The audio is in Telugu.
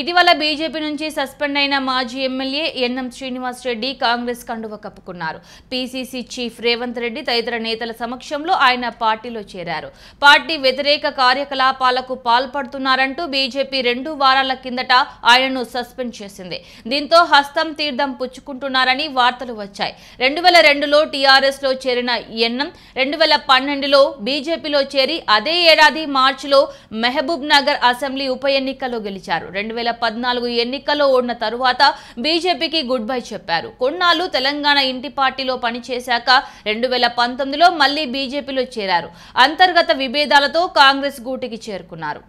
ఇటీవల బీజేపీ నుంచి సస్పెండ్ అయిన మాజీ ఎమ్మెల్యే ఎన్ఎం శ్రీనివాస్ రెడ్డి కాంగ్రెస్ కండువ కప్పుకున్నారు పీసీసీ చీఫ్ రేవంత్ రెడ్డి తదితర నేతల సమక్షంలో ఆయన పార్టీలో చేరారు పార్టీ వ్యతిరేక కార్యకలాపాలకు పాల్పడుతున్నారంటూ బీజేపీ రెండు వారాల కిందట ఆయనను సస్పెండ్ చేసింది దీంతో హస్తం తీర్థం పుచ్చుకుంటున్నారని వార్తలు వచ్చాయి రెండు వేల రెండులో టీఆర్ఎస్లో చేరిన ఎన్ఎం రెండు వేల పన్నెండులో బీజేపీలో చేరి అదే ఏడాది మార్చిలో మహబూబ్ నగర్ అసెంబ్లీ ఉప ఎన్నికలో గెలిచారు రెండు వేల పద్నాలుగు ఎన్నికల్లో ఓడిన తరువాత బీజేపీకి గుడ్ బై చెప్పారు కొన్నాళ్ళు తెలంగాణ ఇంటి పార్టీలో పనిచేశాక రెండు వేల పంతొమ్మిదిలో మళ్లీ బీజేపీలో చేరారు అంతర్గత విభేదాలతో కాంగ్రెస్ గూటికి చేరుకున్నారు